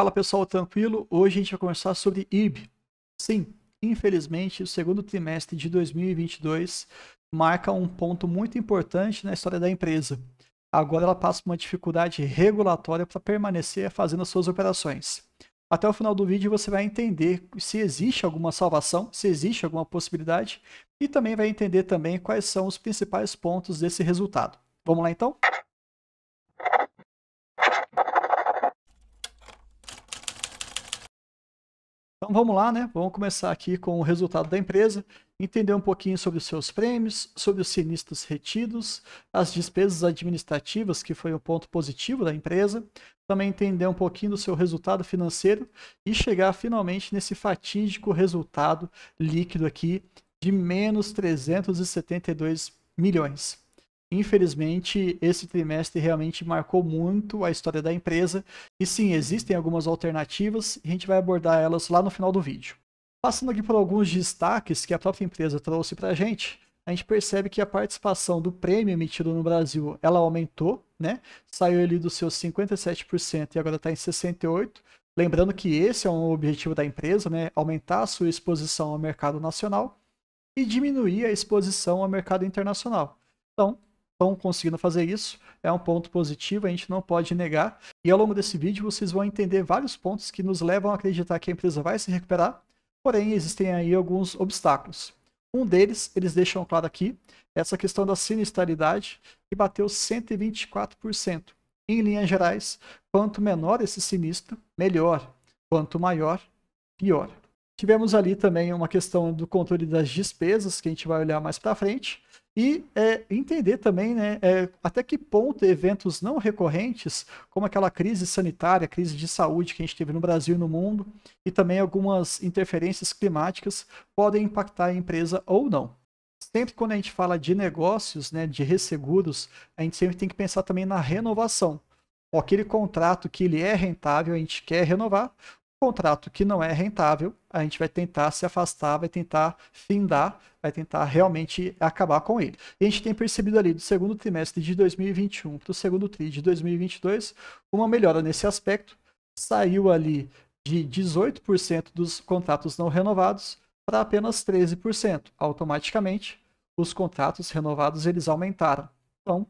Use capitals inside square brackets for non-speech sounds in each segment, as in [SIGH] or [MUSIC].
Fala pessoal, tranquilo? Hoje a gente vai conversar sobre IB. Sim, infelizmente o segundo trimestre de 2022 marca um ponto muito importante na história da empresa. Agora ela passa por uma dificuldade regulatória para permanecer fazendo as suas operações. Até o final do vídeo você vai entender se existe alguma salvação, se existe alguma possibilidade e também vai entender também quais são os principais pontos desse resultado. Vamos lá então? Então vamos lá, né? Vamos começar aqui com o resultado da empresa, entender um pouquinho sobre os seus prêmios, sobre os sinistros retidos, as despesas administrativas, que foi o um ponto positivo da empresa, também entender um pouquinho do seu resultado financeiro e chegar finalmente nesse fatídico resultado líquido aqui de menos 372 milhões. Infelizmente, esse trimestre realmente marcou muito a história da empresa. E sim, existem algumas alternativas e a gente vai abordar elas lá no final do vídeo. Passando aqui por alguns destaques que a própria empresa trouxe para a gente, a gente percebe que a participação do prêmio emitido no Brasil ela aumentou, né? Saiu ali dos seus 57% e agora está em 68%. Lembrando que esse é um objetivo da empresa, né? Aumentar a sua exposição ao mercado nacional e diminuir a exposição ao mercado internacional. Então, estão conseguindo fazer isso, é um ponto positivo, a gente não pode negar. E ao longo desse vídeo vocês vão entender vários pontos que nos levam a acreditar que a empresa vai se recuperar, porém existem aí alguns obstáculos. Um deles, eles deixam claro aqui, essa questão da sinistralidade, que bateu 124%. Em linhas gerais, quanto menor esse sinistro, melhor. Quanto maior, pior. Tivemos ali também uma questão do controle das despesas, que a gente vai olhar mais para frente e é, entender também né, é, até que ponto eventos não recorrentes, como aquela crise sanitária, crise de saúde que a gente teve no Brasil e no mundo, e também algumas interferências climáticas, podem impactar a empresa ou não. Sempre quando a gente fala de negócios, né, de resseguros, a gente sempre tem que pensar também na renovação. Aquele contrato que ele é rentável, a gente quer renovar, contrato que não é rentável, a gente vai tentar se afastar, vai tentar findar, vai tentar realmente acabar com ele. E a gente tem percebido ali do segundo trimestre de 2021 para o segundo tri de 2022 uma melhora nesse aspecto. Saiu ali de 18% dos contratos não renovados para apenas 13%. Automaticamente, os contratos renovados eles aumentaram. Então,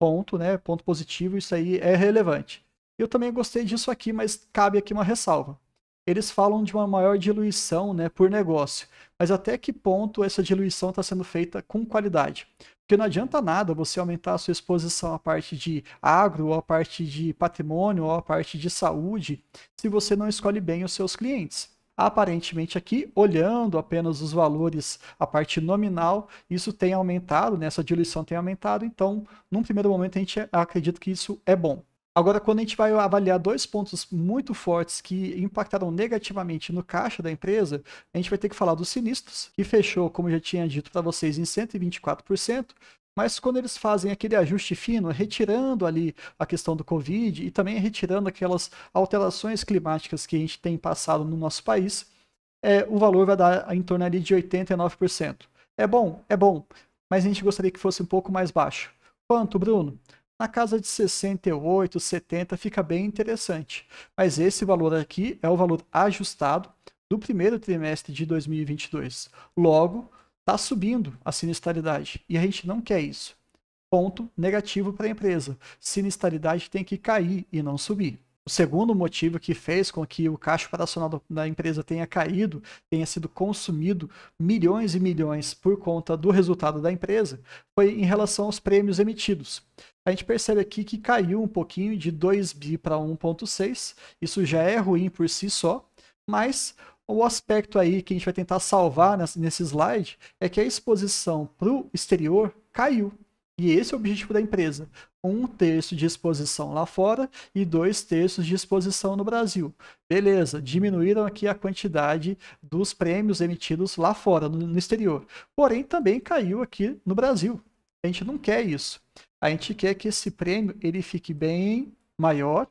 ponto, né? Ponto positivo, isso aí é relevante. Eu também gostei disso aqui, mas cabe aqui uma ressalva eles falam de uma maior diluição né, por negócio. Mas até que ponto essa diluição está sendo feita com qualidade? Porque não adianta nada você aumentar a sua exposição à parte de agro, ou à parte de patrimônio, ou à parte de saúde, se você não escolhe bem os seus clientes. Aparentemente aqui, olhando apenas os valores, a parte nominal, isso tem aumentado, né? essa diluição tem aumentado, então, num primeiro momento, a gente acredita que isso é bom. Agora, quando a gente vai avaliar dois pontos muito fortes que impactaram negativamente no caixa da empresa, a gente vai ter que falar dos sinistros, que fechou, como eu já tinha dito para vocês, em 124%. Mas quando eles fazem aquele ajuste fino, retirando ali a questão do Covid e também retirando aquelas alterações climáticas que a gente tem passado no nosso país, é, o valor vai dar em torno ali de 89%. É bom, é bom, mas a gente gostaria que fosse um pouco mais baixo. Quanto, Bruno? na casa de 68, 70 fica bem interessante. Mas esse valor aqui é o valor ajustado do primeiro trimestre de 2022. Logo, está subindo a sinistralidade e a gente não quer isso. Ponto negativo para a empresa. Sinistralidade tem que cair e não subir. O segundo motivo que fez com que o caixa operacional da empresa tenha caído, tenha sido consumido milhões e milhões por conta do resultado da empresa, foi em relação aos prêmios emitidos. A gente percebe aqui que caiu um pouquinho de 2 bi para 1.6, isso já é ruim por si só, mas o aspecto aí que a gente vai tentar salvar nesse slide é que a exposição para o exterior caiu. E esse é o objetivo da empresa. Um terço de exposição lá fora e dois terços de exposição no Brasil. Beleza, diminuíram aqui a quantidade dos prêmios emitidos lá fora, no, exterior. Porém, também caiu aqui no Brasil. A gente não quer isso. A gente quer que esse prêmio ele fique bem maior,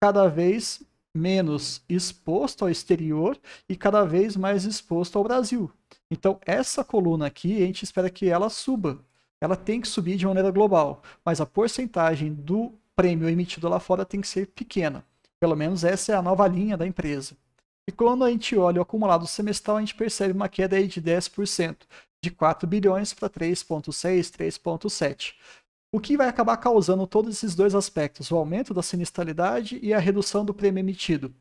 cada vez menos exposto ao exterior e cada vez mais exposto ao Brasil. Então, essa coluna aqui, a gente espera que ela suba ela tem que subir de maneira global, mas a porcentagem do prêmio emitido lá fora tem que ser pequena. Pelo menos essa é a nova linha da empresa. E quando a gente olha o acumulado semestral, a gente percebe uma queda aí de 10%, de 4 bilhões para 3,6, 3,7. O que vai acabar causando todos esses dois aspectos, o aumento da sinistralidade e a redução do prêmio emitido.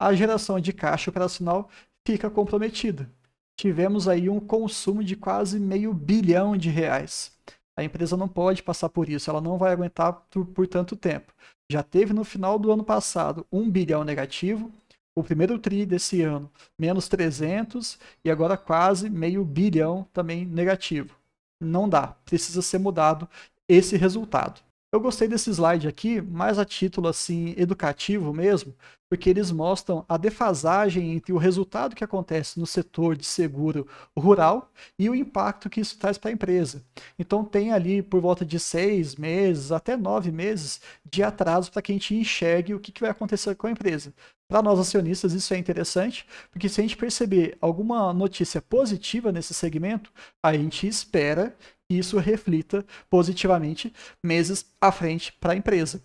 A geração de caixa operacional fica comprometida. Tivemos aí um consumo de quase meio bilhão de reais. A empresa não pode passar por isso, ela não vai aguentar por, por tanto tempo. Já teve no final do ano passado 1 bilhão negativo, o primeiro TRI desse ano, menos 300, e agora quase meio bilhão também negativo. Não dá, precisa ser mudado esse resultado. Eu gostei desse slide aqui, mais a título assim educativo mesmo, porque eles mostram a defasagem entre o resultado que acontece no setor de seguro rural e o impacto que isso traz para a empresa. Então tem ali por volta de seis meses até nove meses de atraso para que a gente enxergue o que, que vai acontecer com a empresa. Para nós acionistas, isso é interessante, porque se a gente perceber alguma notícia positiva nesse segmento, a gente espera isso reflita positivamente meses à frente para a empresa.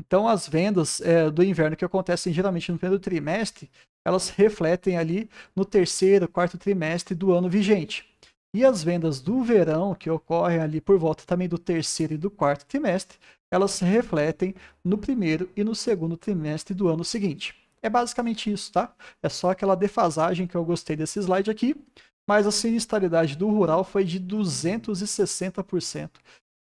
Então, as vendas é, do inverno que acontecem geralmente no primeiro trimestre, elas refletem ali no terceiro, quarto trimestre do ano vigente. E as vendas do verão, que ocorrem ali por volta também do terceiro e do quarto trimestre, elas se refletem no primeiro e no segundo trimestre do ano seguinte. É basicamente isso, tá? É só aquela defasagem que eu gostei desse slide aqui mas a sinistralidade do rural foi de 260%.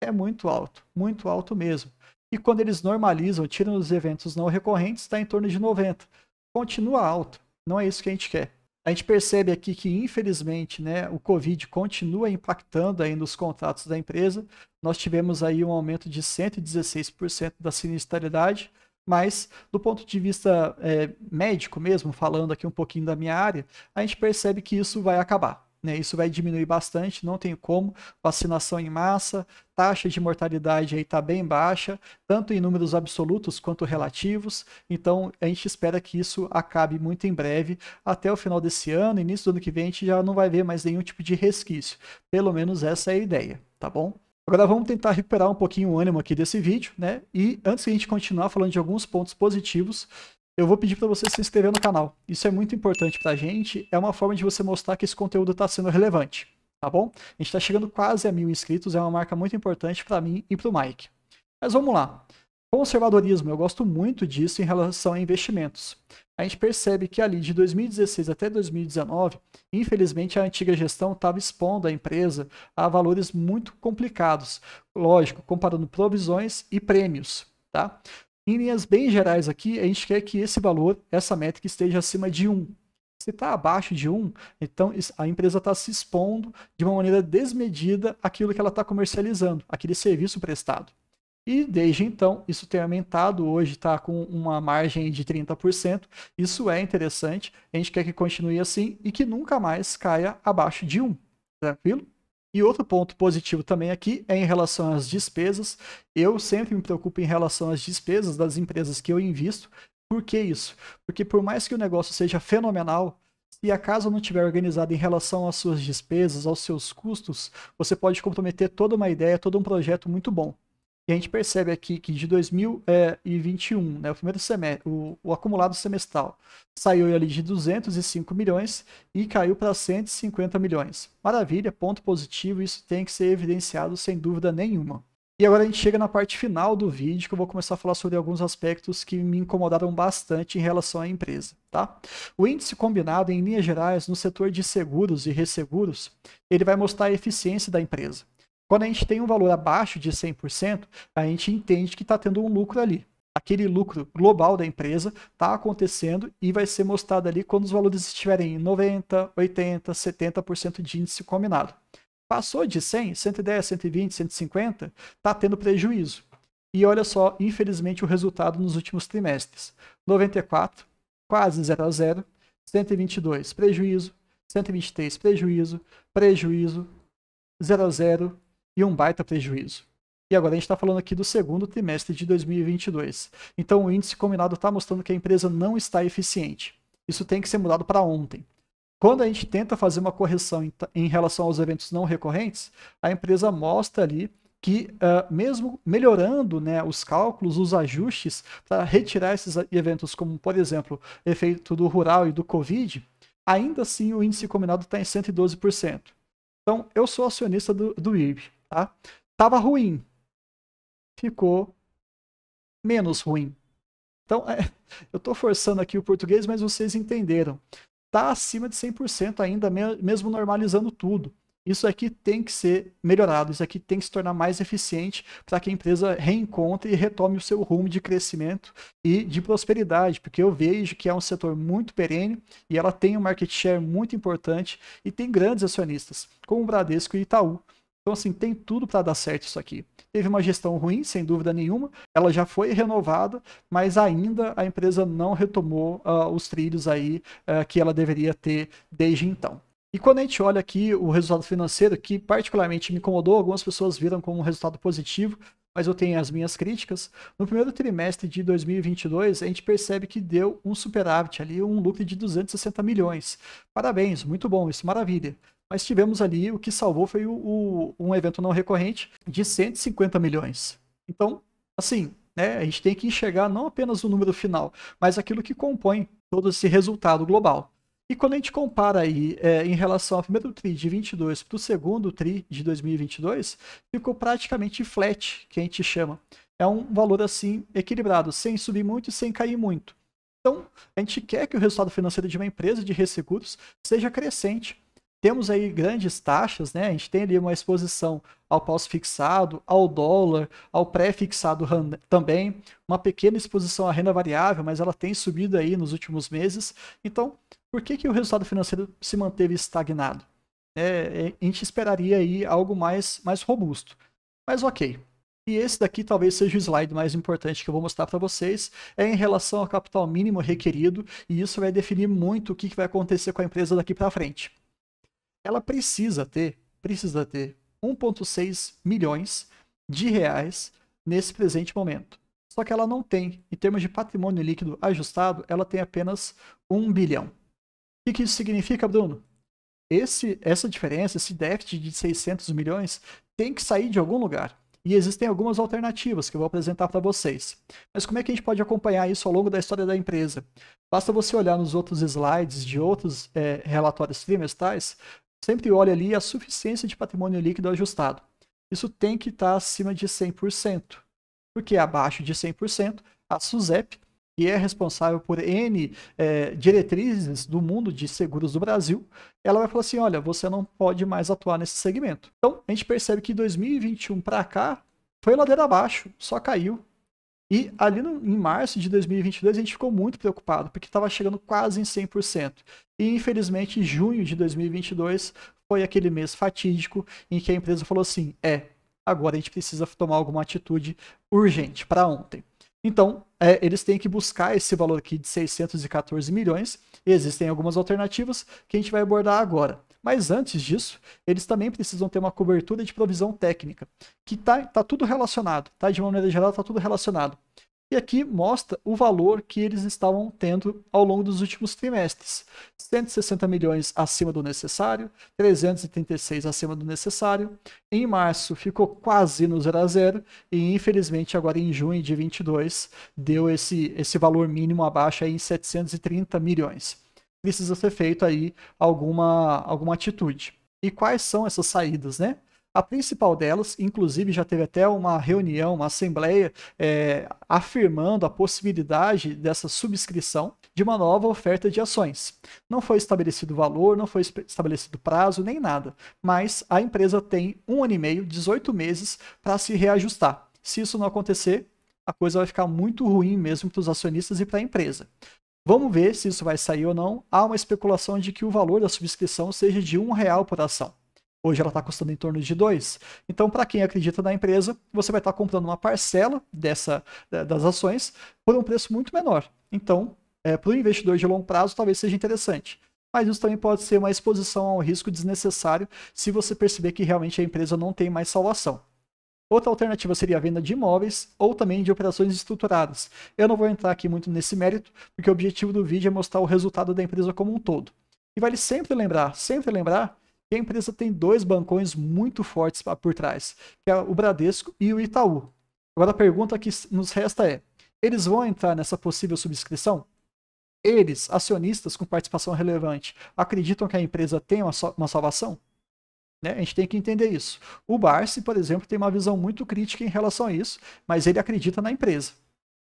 É muito alto, muito alto mesmo. E quando eles normalizam, tiram os eventos não recorrentes, está em torno de 90%. Continua alto, não é isso que a gente quer. A gente percebe aqui que, infelizmente, né, o Covid continua impactando aí nos contratos da empresa. Nós tivemos aí um aumento de 116% da sinistralidade, mas, do ponto de vista é, médico mesmo, falando aqui um pouquinho da minha área, a gente percebe que isso vai acabar. Né? Isso vai diminuir bastante, não tem como. Vacinação em massa, taxa de mortalidade aí está bem baixa, tanto em números absolutos quanto relativos. Então, a gente espera que isso acabe muito em breve, até o final desse ano, início do ano que vem, a gente já não vai ver mais nenhum tipo de resquício. Pelo menos essa é a ideia, tá bom? Agora vamos tentar recuperar um pouquinho o ânimo aqui desse vídeo, né? E antes que a gente continuar falando de alguns pontos positivos, eu vou pedir para você se inscrever no canal. Isso é muito importante para a gente, é uma forma de você mostrar que esse conteúdo está sendo relevante, tá bom? A gente está chegando quase a mil inscritos, é uma marca muito importante para mim e para o Mike. Mas vamos lá. Conservadorismo, eu gosto muito disso em relação a investimentos a gente percebe que ali de 2016 até 2019, infelizmente a antiga gestão estava expondo a empresa a valores muito complicados, lógico, comparando provisões e prêmios, tá? Em linhas bem gerais aqui, a gente quer que esse valor, essa métrica esteja acima de 1. Se está abaixo de 1, então a empresa está se expondo de uma maneira desmedida aquilo que ela está comercializando, aquele serviço prestado. E desde então, isso tem aumentado, hoje está com uma margem de 30%. Isso é interessante, a gente quer que continue assim e que nunca mais caia abaixo de 1, tranquilo? E outro ponto positivo também aqui é em relação às despesas. Eu sempre me preocupo em relação às despesas das empresas que eu invisto. Por que isso? Porque por mais que o negócio seja fenomenal, se a casa não estiver organizada em relação às suas despesas, aos seus custos, você pode comprometer toda uma ideia, todo um projeto muito bom. E a gente percebe aqui que de 2021, é, né, o primeiro semestre, o, o acumulado semestral saiu ali de 205 milhões e caiu para 150 milhões. Maravilha, ponto positivo, isso tem que ser evidenciado sem dúvida nenhuma. E agora a gente chega na parte final do vídeo, que eu vou começar a falar sobre alguns aspectos que me incomodaram bastante em relação à empresa, tá? O índice combinado, em linhas gerais, no setor de seguros e resseguros, ele vai mostrar a eficiência da empresa. Quando a gente tem um valor abaixo de 100%, a gente entende que está tendo um lucro ali. Aquele lucro global da empresa está acontecendo e vai ser mostrado ali quando os valores estiverem em 90%, 80%, 70% de índice combinado. Passou de 100, 110, 120, 150, está tendo prejuízo. E olha só, infelizmente, o resultado nos últimos trimestres. 94, quase 0 a 0, 122, prejuízo, 123, prejuízo, prejuízo, 0 a 0, e um baita prejuízo. E agora a gente está falando aqui do segundo trimestre de 2022. Então o índice combinado está mostrando que a empresa não está eficiente. Isso tem que ser mudado para ontem. Quando a gente tenta fazer uma correção em, em, relação aos eventos não recorrentes, a empresa mostra ali que, uh, mesmo melhorando né, os cálculos, os ajustes para retirar esses eventos, como por exemplo, efeito do rural e do Covid, ainda assim o índice combinado está em 112%. Então, eu sou acionista do, do IRB tá? Tava ruim. Ficou menos ruim. Então, é, [LAUGHS] eu estou forçando aqui o português, mas vocês entenderam. Está acima de 100% ainda, mesmo normalizando tudo. Isso aqui tem que ser melhorado, isso aqui tem que se tornar mais eficiente para que a empresa reencontre e retome o seu rumo de crescimento e de prosperidade, porque eu vejo que é um setor muito perene e ela tem um market share muito importante e tem grandes acionistas, como o Bradesco e Itaú. Então, assim, tem tudo para dar certo isso aqui. Teve uma gestão ruim, sem dúvida nenhuma, ela já foi renovada, mas ainda a empresa não retomou uh, os trilhos aí uh, que ela deveria ter desde então. E quando a gente olha aqui o resultado financeiro, que particularmente me incomodou, algumas pessoas viram como um resultado positivo, mas eu tenho as minhas críticas. No primeiro trimestre de 2022, a gente percebe que deu um superávit ali, um lucro de 260 milhões. Parabéns, muito bom, isso maravilha. Mas tivemos ali o que salvou foi o, o um evento não recorrente de 150 milhões. Então, assim, né, a gente tem que enxergar não apenas o número final, mas aquilo que compõe todo esse resultado global. E quando a gente compara aí é, em relação ao primeiro TRI de 22 para o segundo TRI de 2022, ficou praticamente flat, que a gente chama. É um valor assim equilibrado, sem subir muito e sem cair muito. Então, a gente quer que o resultado financeiro de uma empresa de resseguros seja crescente. Temos aí grandes taxas, né? A gente tem ali uma exposição ao pós-fixado, ao dólar, ao pré-fixado também, uma pequena exposição à renda variável, mas ela tem subido aí nos últimos meses. Então, por que, que o resultado financeiro se manteve estagnado? É, é, a gente esperaria aí algo mais, mais robusto. Mas ok. E esse daqui talvez seja o slide mais importante que eu vou mostrar para vocês, é em relação ao capital mínimo requerido, e isso vai definir muito o que, que vai acontecer com a empresa daqui para frente. Ela precisa ter, precisa ter 1,6 milhões de reais nesse presente momento. Só que ela não tem, em termos de patrimônio líquido ajustado, ela tem apenas 1 bilhão. O que, isso significa, Bruno? Esse, essa diferença, esse déficit de 600 milhões, tem que sair de algum lugar. E existem algumas alternativas que eu vou apresentar para vocês. Mas como é que a gente pode acompanhar isso ao longo da história da empresa? Basta você olhar nos outros slides de outros é, relatórios trimestrais, sempre olha ali a suficiência de patrimônio líquido ajustado. Isso tem que estar tá acima de 100%, porque abaixo de 100%, a SUSEP que é responsável por N é, diretrizes do mundo de seguros do Brasil, ela vai falar assim: olha, você não pode mais atuar nesse segmento. Então, a gente percebe que 2021 para cá foi ladeira abaixo, só caiu. E ali no, em março de 2022 a gente ficou muito preocupado, porque estava chegando quase em 100%. E infelizmente junho de 2022 foi aquele mês fatídico em que a empresa falou assim: é, agora a gente precisa tomar alguma atitude urgente para ontem. Então, é, eles têm que buscar esse valor aqui de 614 milhões. Existem algumas alternativas que a gente vai abordar agora. Mas antes disso, eles também precisam ter uma cobertura de provisão técnica, que está tá tudo relacionado, tá? De uma maneira geral, está tudo relacionado. E aqui mostra o valor que eles estavam tendo ao longo dos últimos trimestres. 160 milhões acima do necessário, 336 acima do necessário. Em março ficou quase no zero a zero e infelizmente agora em junho de 22 deu esse esse valor mínimo abaixo aí em 730 milhões. Precisa ser feito aí alguma alguma atitude. E quais são essas saídas, né? A principal delas, inclusive, já teve até uma reunião, uma assembleia, é, afirmando a possibilidade dessa subscrição de uma nova oferta de ações. Não foi estabelecido valor, não foi estabelecido prazo, nem nada, mas a empresa tem um ano e meio, 18 meses, para se reajustar. Se isso não acontecer, a coisa vai ficar muito ruim mesmo para os acionistas e para a empresa. Vamos ver se isso vai sair ou não. Há uma especulação de que o valor da subscrição seja de um real por ação. Hoje ela está custando em torno de 2. Então, para quem acredita na empresa, você vai estar tá comprando uma parcela dessa, das ações por um preço muito menor. Então, é, para o investidor de longo prazo, talvez seja interessante. Mas isso também pode ser uma exposição a um risco desnecessário se você perceber que realmente a empresa não tem mais salvação. Outra alternativa seria a venda de imóveis ou também de operações estruturadas. Eu não vou entrar aqui muito nesse mérito, porque o objetivo do vídeo é mostrar o resultado da empresa como um todo. E vale sempre lembrar, sempre lembrar e a empresa tem dois bancões muito fortes por trás, que é o Bradesco e o Itaú. Agora a pergunta que nos resta é: eles vão entrar nessa possível subscrição? Eles, acionistas com participação relevante, acreditam que a empresa tem uma, so uma salvação? Né? A gente tem que entender isso. O Barsi, por exemplo, tem uma visão muito crítica em relação a isso, mas ele acredita na empresa.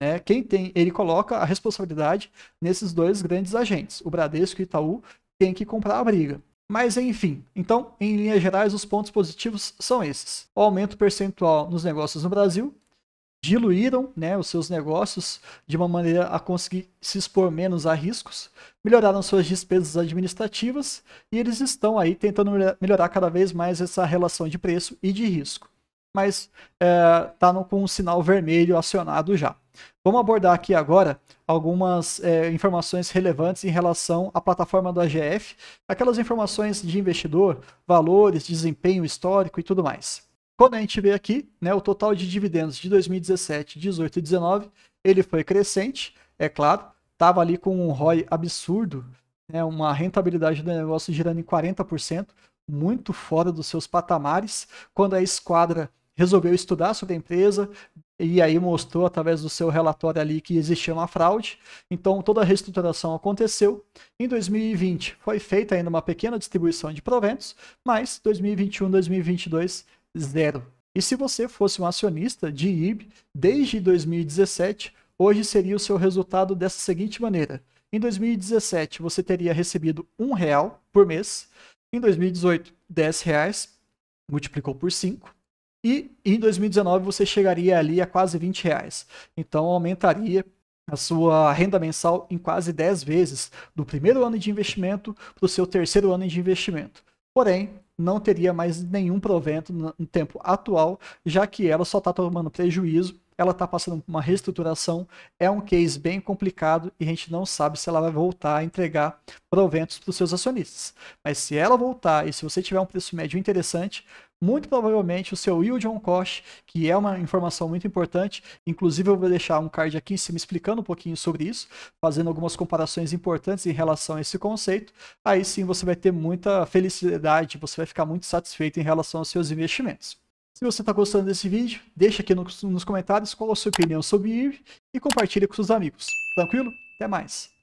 Né? Quem tem, ele coloca a responsabilidade nesses dois grandes agentes, o Bradesco e o Itaú, tem que comprar a briga. Mas enfim, então, em linhas gerais, os pontos positivos são esses. O aumento percentual nos negócios no Brasil, diluíram né, os seus negócios de uma maneira a conseguir se expor menos a riscos, melhoraram suas despesas administrativas e eles estão aí tentando melhorar cada vez mais essa relação de preço e de risco mas está é, tá com um sinal vermelho acionado já. Vamos abordar aqui agora algumas é, informações relevantes em relação à plataforma do AGF, aquelas informações de investidor, valores, desempenho histórico e tudo mais. Quando a gente vê aqui, né, o total de dividendos de 2017, 18 e 19, ele foi crescente, é claro, estava ali com um ROI absurdo, né, uma rentabilidade do negócio girando em 40%, muito fora dos seus patamares. Quando a esquadra resolveu estudar sobre a empresa e aí mostrou através do seu relatório ali que existia uma fraude. Então toda a reestruturação aconteceu. Em 2020 foi feita ainda uma pequena distribuição de proventos, mas 2021, 2022 zero. E se você fosse um acionista de IB desde 2017, hoje seria o seu resultado dessa seguinte maneira: em 2017 você teria recebido um real por mês, em 2018 10 reais multiplicou por 5, e em 2019 você chegaria ali a quase 20 reais. Então aumentaria a sua renda mensal em quase 10 vezes, do primeiro ano de investimento para o seu terceiro ano de investimento. Porém, não teria mais nenhum provento no tempo atual, já que ela só está tomando prejuízo ela está passando por uma reestruturação, é um case bem complicado e a gente não sabe se ela vai voltar a entregar proventos para os seus acionistas. Mas se ela voltar e se você tiver um preço médio interessante, muito provavelmente o seu yield on cost, que é uma informação muito importante, inclusive eu vou deixar um card aqui em cima explicando um pouquinho sobre isso, fazendo algumas comparações importantes em relação a esse conceito, aí sim você vai ter muita felicidade, você vai ficar muito satisfeito em relação aos seus investimentos. Se você está gostando desse vídeo, deixa aqui nos comentários qual a sua opinião sobre ele e compartilha com seus amigos. Tranquilo? Até mais!